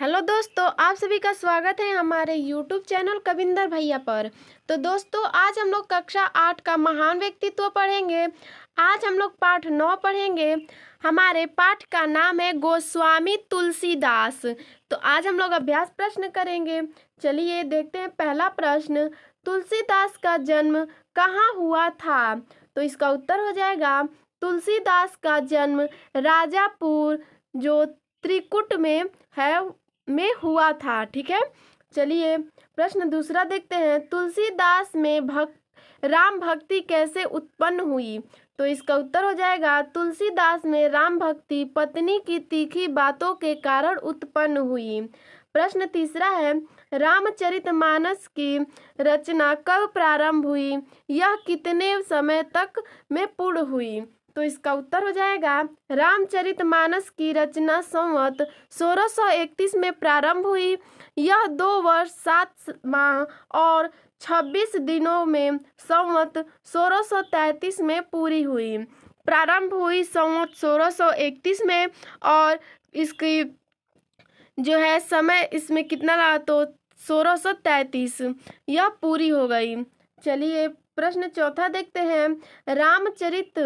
hello दोस्तों आप सभी का स्वागत है हमारे यूट्यूब चैनल कविंदर भैया पर तो दोस्तों आज हम लोग कक्षा आठ का महान व्यक्तित्व पढ़ेंगे आज हम लोग पाठ नौ पढ़ेंगे हमारे पाठ का नाम है गोस्वामी तुलसीदास तो आज हम लोग अभ्यास प्रश्न करेंगे चलिए देखते हैं पहला प्रश्न तुलसीदास का जन्म कहाँ हुआ था तो इसका उत्तर हो जाएगा तुलसीदास का जन्म राजापुर जो त्रिकुट में है में हुआ था ठीक है चलिए प्रश्न दूसरा देखते हैं तुलसीदास में भक् राम भक्ति कैसे उत्पन्न हुई तो इसका उत्तर हो जाएगा तुलसीदास में राम भक्ति पत्नी की तीखी बातों के कारण उत्पन्न हुई प्रश्न तीसरा है रामचरितमानस की रचना कब प्रारंभ हुई यह कितने समय तक में पूर्ण हुई तो इसका उत्तर हो जाएगा रामचरितमानस की रचना संवत 1631 में प्रारंभ हुई यह दो वर्ष सात माह और 26 दिनों में संवत 1633 में पूरी हुई प्रारंभ हुई संवत 1631 में और इसकी जो है समय इसमें कितना लगा तो सोलह सौ तैतीस यह पूरी हो गई चलिए प्रश्न चौथा देखते हैं रामचरित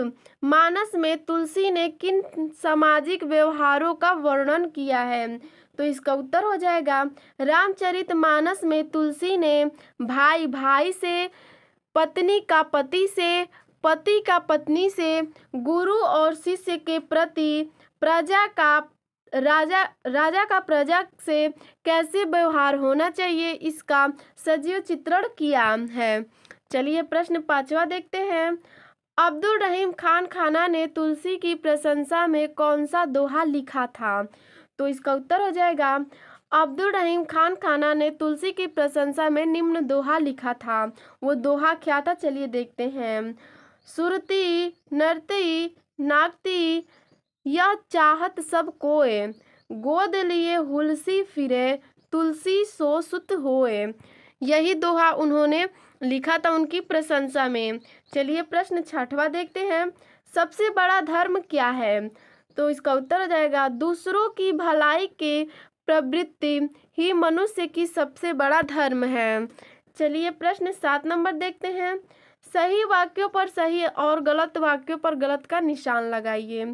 मानस में तुलसी ने किन सामाजिक व्यवहारों का वर्णन किया है तो इसका उत्तर हो जाएगा रामचरित मानस में तुलसी ने भाई भाई से पत्नी का पति से पति का पत्नी से गुरु और शिष्य के प्रति प्रजा का राजा राजा का प्रजा से कैसे व्यवहार होना चाहिए इसका सजीव चित्रण किया है चलिए प्रश्न पांचवा देखते हैं अब्दुल रहीम खान खाना ने तुलसी की प्रशंसा में कौन सा दोहा लिखा था तो इसका उत्तर हो जाएगा अब्दुल रहीम खान खाना ने तुलसी की प्रशंसा में निम्न दोहा लिखा था वो दोहा क्या था चलिए देखते हैं सुरती नरती नागती यह चाहत सब कोए गोद लिए हुलसी फिरे तुलसी सो सुत होए यही दोहा उन्होंने लिखा था उनकी प्रशंसा में चलिए प्रश्न छठवा देखते हैं सबसे बड़ा धर्म क्या है तो इसका उत्तर हो जाएगा दूसरों की भलाई के प्रवृत्ति ही मनुष्य की सबसे बड़ा धर्म है चलिए प्रश्न सात नंबर देखते हैं सही वाक्यों पर सही और गलत वाक्यों पर गलत का निशान लगाइए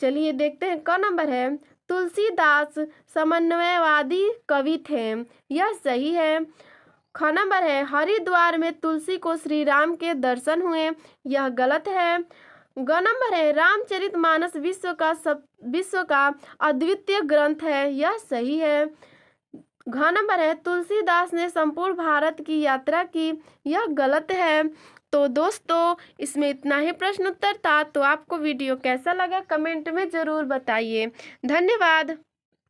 चलिए देखते हैं कौन नंबर है तुलसीदास समन्वयवादी कवि थे यह सही है ख नंबर है हरिद्वार में तुलसी को श्री राम के दर्शन हुए यह गलत है ग नंबर है रामचरित मानस विश्व का सब विश्व का अद्वितीय ग्रंथ है यह सही है घ नंबर है तुलसीदास ने संपूर्ण भारत की यात्रा की यह गलत है तो दोस्तों इसमें इतना ही प्रश्न उत्तर था तो आपको वीडियो कैसा लगा कमेंट में ज़रूर बताइए धन्यवाद